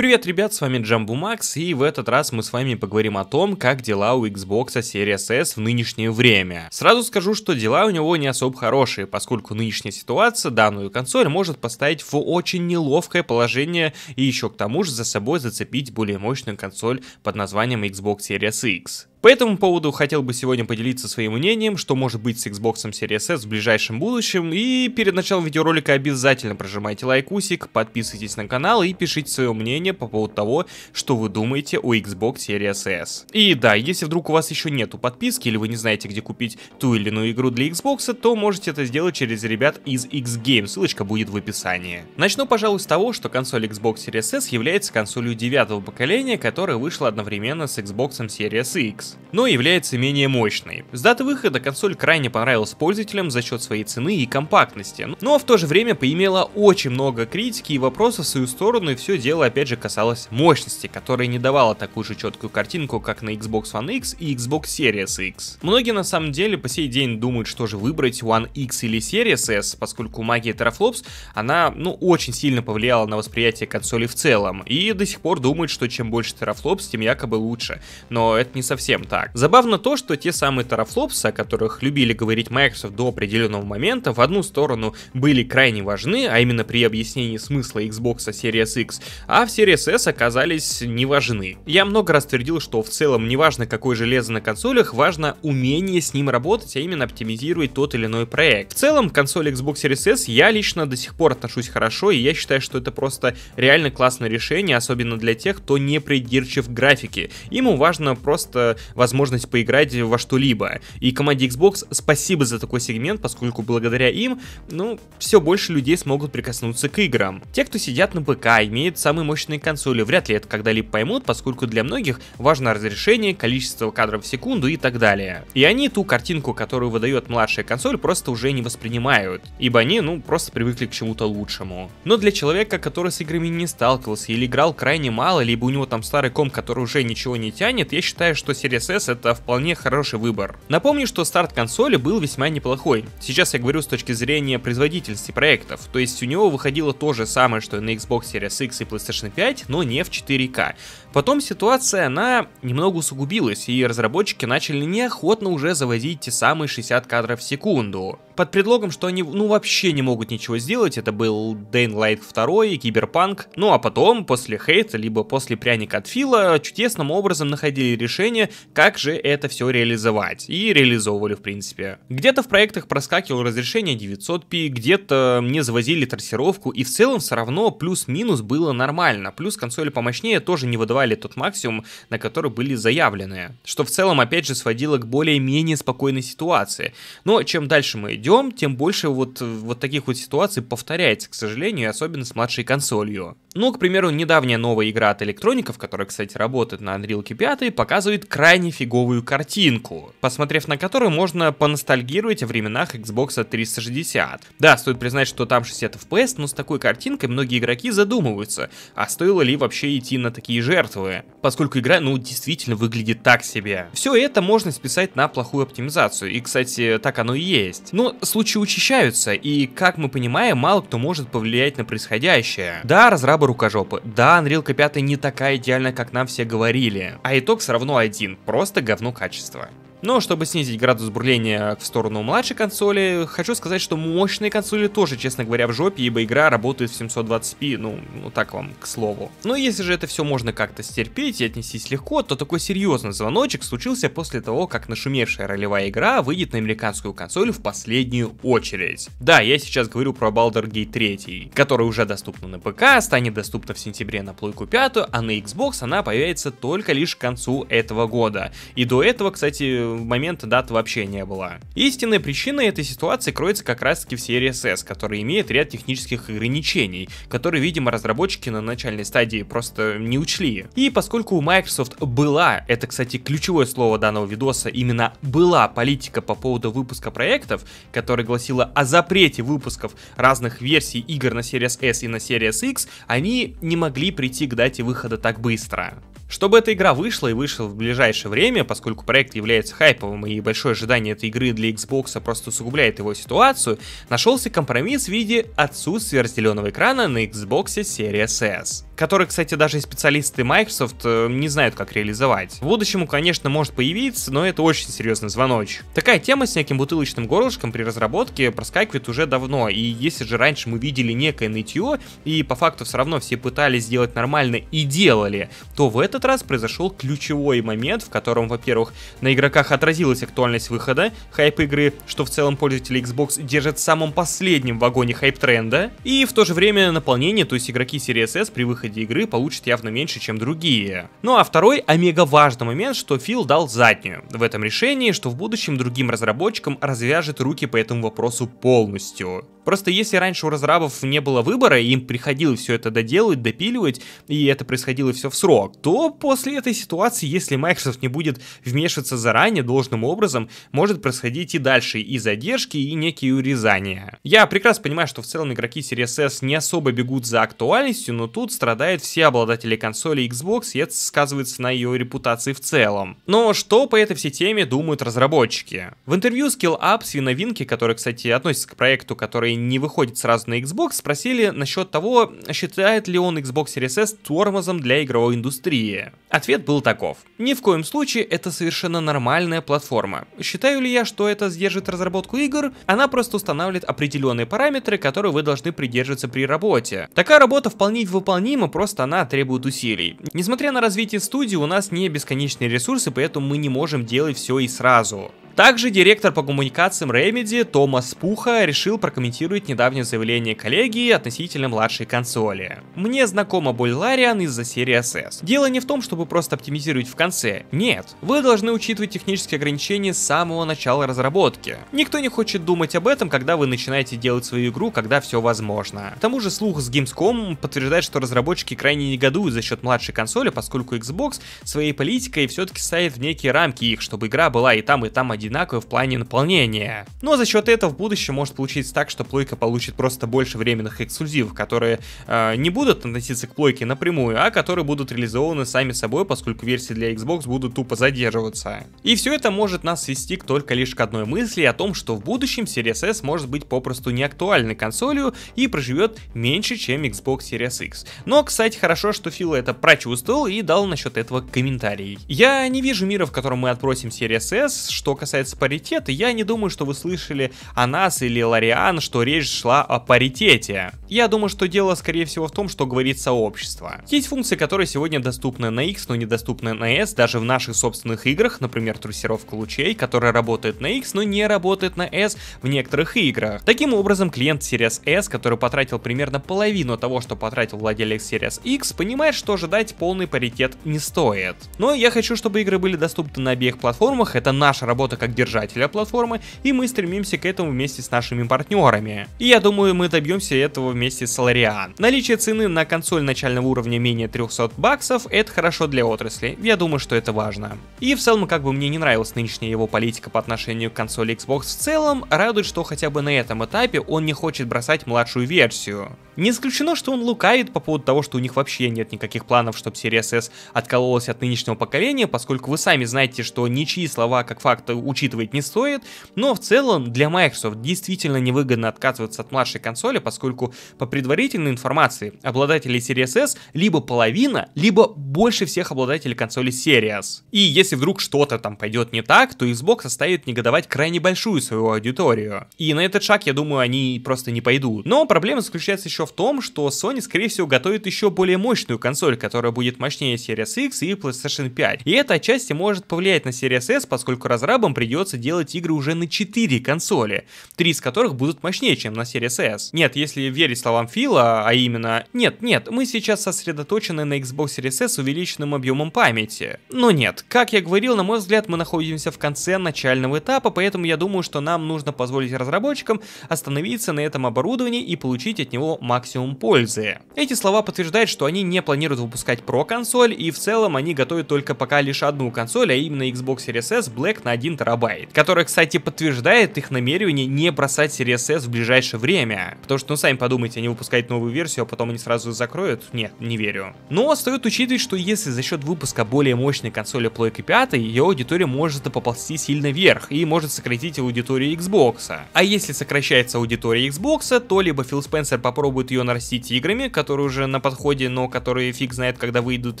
Привет, ребят, с вами Джамбу Макс, и в этот раз мы с вами поговорим о том, как дела у Xbox Series S в нынешнее время. Сразу скажу, что дела у него не особо хорошие, поскольку нынешняя ситуация данную консоль может поставить в очень неловкое положение и еще к тому же за собой зацепить более мощную консоль под названием Xbox Series X. По этому поводу хотел бы сегодня поделиться своим мнением, что может быть с Xbox Series S в ближайшем будущем, и перед началом видеоролика обязательно прожимайте лайкусик, подписывайтесь на канал и пишите свое мнение по поводу того, что вы думаете о Xbox Series S. И да, если вдруг у вас еще нету подписки или вы не знаете, где купить ту или иную игру для Xbox, то можете это сделать через ребят из X-Game, ссылочка будет в описании. Начну, пожалуй, с того, что консоль Xbox Series S является консолью девятого поколения, которая вышла одновременно с Xbox Series X но является менее мощной. С даты выхода консоль крайне понравилась пользователям за счет своей цены и компактности, но ну, а в то же время поимела очень много критики и вопросов в свою сторону, и все дело опять же касалось мощности, которая не давала такую же четкую картинку, как на Xbox One X и Xbox Series X. Многие на самом деле по сей день думают, что же выбрать One X или Series S, поскольку магия Teraflops, она ну очень сильно повлияла на восприятие консоли в целом, и до сих пор думают, что чем больше Teraflops, тем якобы лучше, но это не совсем совсем так. Забавно то, что те самые тарафлопсы, о которых любили говорить Microsoft до определенного момента, в одну сторону были крайне важны, а именно при объяснении смысла Xbox Series X, а в Series S оказались не важны. Я много раз твердил, что в целом неважно, важно, какое железо на консолях, важно умение с ним работать, а именно оптимизировать тот или иной проект. В целом, консоль Xbox Series S я лично до сих пор отношусь хорошо, и я считаю, что это просто реально классное решение, особенно для тех, кто не придирчив к графике. Ему важно просто возможность поиграть во что-либо. И команде Xbox спасибо за такой сегмент, поскольку благодаря им, ну, все больше людей смогут прикоснуться к играм. Те, кто сидят на ПК, имеют самые мощные консоли, вряд ли это когда-либо поймут, поскольку для многих важно разрешение, количество кадров в секунду и так далее. И они ту картинку, которую выдает младшая консоль, просто уже не воспринимают, ибо они, ну, просто привыкли к чему-то лучшему. Но для человека, который с играми не сталкивался или играл крайне мало, либо у него там старый ком, который уже ничего не тянет, я считаю, что Series CSS это вполне хороший выбор. Напомню, что старт консоли был весьма неплохой. Сейчас я говорю с точки зрения производительности проектов, то есть у него выходило то же самое, что и на Xbox Series X и PlayStation 5, но не в 4К. Потом ситуация, она немного усугубилась, и разработчики начали неохотно уже завозить те самые 60 кадров в секунду. Под предлогом, что они ну вообще не могут ничего сделать, это был Dying Light 2, Киберпанк, ну а потом, после хейта, либо после пряника от Фила, чудесным образом находили решение, как же это все реализовать. И реализовывали, в принципе. Где-то в проектах проскакивало разрешение 900p, где-то мне завозили трассировку, и в целом все равно плюс-минус было нормально. Плюс консоли помощнее тоже не выдавали тот максимум, на который были заявлены. Что в целом, опять же, сводило к более-менее спокойной ситуации. Но чем дальше мы идем, тем больше вот, вот таких вот ситуаций повторяется, к сожалению, особенно с младшей консолью. Ну, к примеру, недавняя новая игра от электроников, которая, кстати, работает на Unreal 5, показывает крайне крайне фиговую картинку, посмотрев на которую можно поностальгировать о временах Xbox 360. Да, стоит признать, что там 60 FPS, но с такой картинкой многие игроки задумываются, а стоило ли вообще идти на такие жертвы, поскольку игра ну действительно выглядит так себе. Все это можно списать на плохую оптимизацию, и кстати так оно и есть. Но случаи учащаются, и как мы понимаем, мало кто может повлиять на происходящее. Да, разрабы рукожопы, да, Unreal 5 не такая идеальная, как нам все говорили, а итог все равно один, просто говно качества. Но чтобы снизить градус бурления в сторону младшей консоли, хочу сказать, что мощные консоли тоже, честно говоря, в жопе, ибо игра работает в 720p, ну, ну так вам к слову. Но если же это все можно как-то стерпеть и отнестись легко, то такой серьезный звоночек случился после того, как нашумевшая ролевая игра выйдет на американскую консоль в последнюю очередь. Да, я сейчас говорю про Baldur's Gate 3, которая уже доступна на ПК, станет доступна в сентябре на плойку 5, а на Xbox она появится только лишь к концу этого года. И до этого, кстати, момента даты вообще не было. Истинная причина этой ситуации кроется как раз таки в серии SS, которая имеет ряд технических ограничений, которые, видимо, разработчики на начальной стадии просто не учли. И поскольку у Microsoft была, это, кстати, ключевое слово данного видоса, именно была политика по поводу выпуска проектов, которая гласила о запрете выпусков разных версий игр на Series S и на Series X, они не могли прийти к дате выхода так быстро. Чтобы эта игра вышла и вышла в ближайшее время, поскольку проект является хайповым и большое ожидание этой игры для Xbox а просто усугубляет его ситуацию, нашелся компромисс в виде отсутствия разделенного экрана на Xbox Series S который, кстати, даже и специалисты Microsoft э, не знают, как реализовать. В будущем, конечно, может появиться, но это очень серьезный звоночек. Такая тема с неким бутылочным горлышком при разработке проскакивает уже давно, и если же раньше мы видели некое нытье, и по факту все равно все пытались сделать нормально и делали, то в этот раз произошел ключевой момент, в котором, во-первых, на игроках отразилась актуальность выхода, хайп игры, что в целом пользователи Xbox держат в самом последнем вагоне хайп-тренда, и в то же время наполнение, то есть игроки серии SS при выходе площади игры получит явно меньше, чем другие. Ну а второй омега важный момент, что Фил дал заднюю в этом решении, что в будущем другим разработчикам развяжет руки по этому вопросу полностью. Просто если раньше у разрабов не было выбора, и им приходилось все это доделывать, допиливать, и это происходило все в срок, то после этой ситуации, если Microsoft не будет вмешиваться заранее должным образом, может происходить и дальше и задержки, и некие урезания. Я прекрасно понимаю, что в целом игроки Series S не особо бегут за актуальностью, но тут страдают страдают все обладатели консоли Xbox, и это сказывается на ее репутации в целом. Но что по этой всей теме думают разработчики? В интервью Skill Ups и новинки, которые, кстати, относятся к проекту, который не выходит сразу на Xbox, спросили насчет того, считает ли он Xbox Series S тормозом для игровой индустрии. Ответ был таков. Ни в коем случае это совершенно нормальная платформа. Считаю ли я, что это сдержит разработку игр? Она просто устанавливает определенные параметры, которые вы должны придерживаться при работе. Такая работа вполне выполнима, необходима, просто она требует усилий. Несмотря на развитие студии, у нас не бесконечные ресурсы, поэтому мы не можем делать все и сразу. Также директор по коммуникациям Remedy Томас Пуха решил прокомментировать недавнее заявление коллеги относительно младшей консоли. Мне знакома боль Лариан из-за серии SS. Дело не в том, чтобы просто оптимизировать в конце. Нет, вы должны учитывать технические ограничения с самого начала разработки. Никто не хочет думать об этом, когда вы начинаете делать свою игру, когда все возможно. К тому же слух с Gamescom подтверждает, что разработчики крайне негодуют за счет младшей консоли, поскольку Xbox своей политикой все-таки ставит в некие рамки их, чтобы игра была и там, и там один одинаковы в плане наполнения. Но за счет этого в будущем может получиться так, что плойка получит просто больше временных эксклюзивов, которые э, не будут относиться к плойке напрямую, а которые будут реализованы сами собой, поскольку версии для Xbox будут тупо задерживаться. И все это может нас свести к только лишь к одной мысли о том, что в будущем Series S может быть попросту неактуальной консолью и проживет меньше, чем Xbox Series X. Но, кстати, хорошо, что Фил это прочувствовал и дал насчет этого комментарий. Я не вижу мира, в котором мы отбросим Series S, что касается касается паритета, я не думаю, что вы слышали о нас или Лориан, что речь шла о паритете. Я думаю, что дело скорее всего в том, что говорит сообщество. Есть функции, которые сегодня доступны на X, но недоступны на S, даже в наших собственных играх, например, трассировка лучей, которая работает на X, но не работает на S в некоторых играх. Таким образом, клиент Series S, который потратил примерно половину того, что потратил владелец Series X, понимает, что ожидать полный паритет не стоит. Но я хочу, чтобы игры были доступны на обеих платформах, это наша работа как держателя платформы, и мы стремимся к этому вместе с нашими партнерами. И я думаю, мы добьемся этого вместе с Larian. Наличие цены на консоль начального уровня менее 300 баксов – это хорошо для отрасли, я думаю, что это важно. И в целом, как бы мне не нравилась нынешняя его политика по отношению к консоли Xbox в целом, радует, что хотя бы на этом этапе он не хочет бросать младшую версию. Не исключено, что он лукавит по поводу того, что у них вообще нет никаких планов, чтобы серия СС откололась от нынешнего поколения, поскольку вы сами знаете, что ничьи слова как факт учитывать не стоит, но в целом для Microsoft действительно невыгодно отказываться от младшей консоли, поскольку по предварительной информации обладателей серии СС либо половина, либо больше всех обладателей консоли Series. И если вдруг что-то там пойдет не так, то Xbox оставит негодовать крайне большую свою аудиторию. И на этот шаг, я думаю, они просто не пойдут. Но проблема заключается еще в в том, что Sony, скорее всего, готовит еще более мощную консоль, которая будет мощнее Series X и PlayStation 5. И это отчасти может повлиять на Series S, поскольку разрабам придется делать игры уже на 4 консоли, 3 из которых будут мощнее, чем на Series S. Нет, если верить словам Фила, а именно, нет, нет, мы сейчас сосредоточены на Xbox Series S с увеличенным объемом памяти. Но нет, как я говорил, на мой взгляд, мы находимся в конце начального этапа, поэтому я думаю, что нам нужно позволить разработчикам остановиться на этом оборудовании и получить от него максимум максимум пользы. Эти слова подтверждают, что они не планируют выпускать про консоль, и в целом они готовят только пока лишь одну консоль, а именно Xbox Series S Black на 1 терабайт, которая, кстати, подтверждает их намерение не бросать Series S в ближайшее время. Потому что, ну, сами подумайте, они выпускают новую версию, а потом они сразу закроют? Нет, не верю. Но стоит учитывать, что если за счет выпуска более мощной консоли PlayStation 5, ее аудитория может поползти сильно вверх и может сократить аудиторию Xbox. А если сокращается аудитория Xbox, то либо Фил Спенсер попробует будет ее нарастить играми, которые уже на подходе, но которые фиг знает, когда выйдут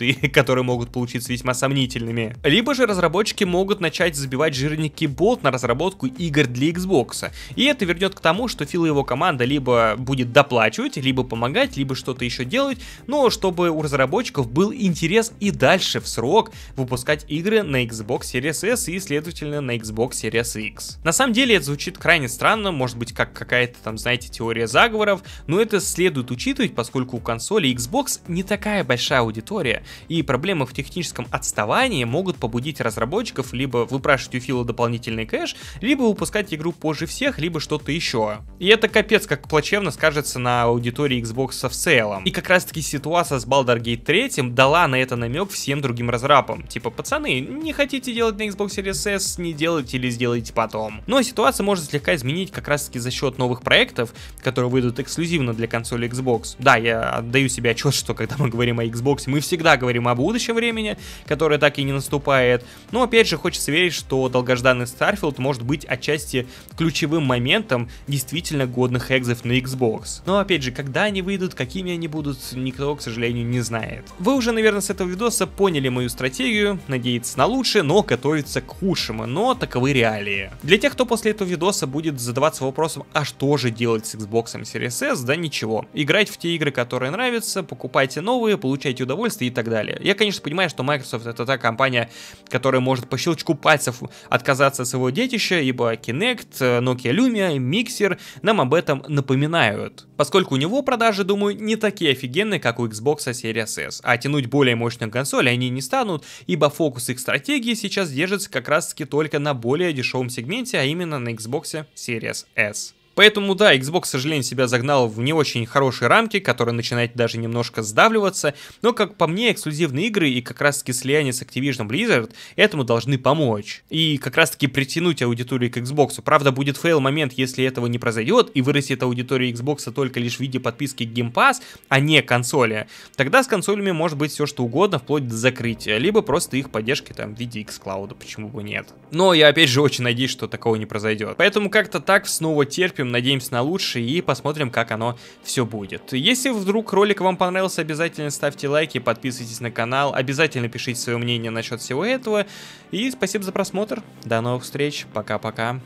и которые могут получиться весьма сомнительными. Либо же разработчики могут начать забивать жирники болт на разработку игр для Xbox. И это вернет к тому, что Фил и его команда либо будет доплачивать, либо помогать, либо что-то еще делать, но чтобы у разработчиков был интерес и дальше в срок выпускать игры на Xbox Series S и, следовательно, на Xbox Series X. На самом деле это звучит крайне странно, может быть, как какая-то там, знаете, теория заговоров, но это следует учитывать, поскольку у консоли Xbox не такая большая аудитория, и проблемы в техническом отставании могут побудить разработчиков либо выпрашивать у Фила дополнительный кэш, либо выпускать игру позже всех, либо что-то еще. И это капец как плачевно скажется на аудитории Xbox в целом. И как раз таки ситуация с Baldur's Gate 3 дала на это намек всем другим разрабам. Типа, пацаны, не хотите делать на Xbox Series S, не делайте или сделайте потом. Но ситуация может слегка изменить как раз таки за счет новых проектов, которые выйдут эксклюзивно для консоли консоли Xbox. Да, я отдаю себе отчет, что когда мы говорим о Xbox, мы всегда говорим о будущем времени, которое так и не наступает. Но опять же, хочется верить, что долгожданный Starfield может быть отчасти ключевым моментом действительно годных экзов на Xbox. Но опять же, когда они выйдут, какими они будут, никто, к сожалению, не знает. Вы уже, наверное, с этого видоса поняли мою стратегию, надеяться на лучшее, но готовиться к худшему, но таковы реалии. Для тех, кто после этого видоса будет задаваться вопросом, а что же делать с Xbox Series S, да ничего всего. Играть в те игры, которые нравятся, покупайте новые, получайте удовольствие и так далее. Я, конечно, понимаю, что Microsoft это та компания, которая может по щелчку пальцев отказаться от своего детища, ибо Kinect, э, Nokia Lumia, Mixer нам об этом напоминают. Поскольку у него продажи, думаю, не такие офигенные, как у Xbox Series S, а тянуть более мощную консоль они не станут, ибо фокус их стратегии сейчас держится как раз таки только на более дешевом сегменте, а именно на Xbox Series S. Поэтому да, Xbox, к сожалению, себя загнал в не очень хорошие рамки, которые начинают даже немножко сдавливаться, но, как по мне, эксклюзивные игры и как раз-таки слияние с Activision Blizzard этому должны помочь. И как раз-таки притянуть аудиторию к Xbox. Правда, будет фейл момент, если этого не произойдет, и вырастет аудитория Xbox только лишь в виде подписки Game Pass, а не консоли. Тогда с консолями может быть все что угодно, вплоть до закрытия, либо просто их поддержки там в виде xCloud, почему бы нет. Но я опять же очень надеюсь, что такого не произойдет. Поэтому как-то так снова терпим потерпим, надеемся на лучшее и посмотрим, как оно все будет. Если вдруг ролик вам понравился, обязательно ставьте лайки, подписывайтесь на канал, обязательно пишите свое мнение насчет всего этого. И спасибо за просмотр, до новых встреч, пока-пока.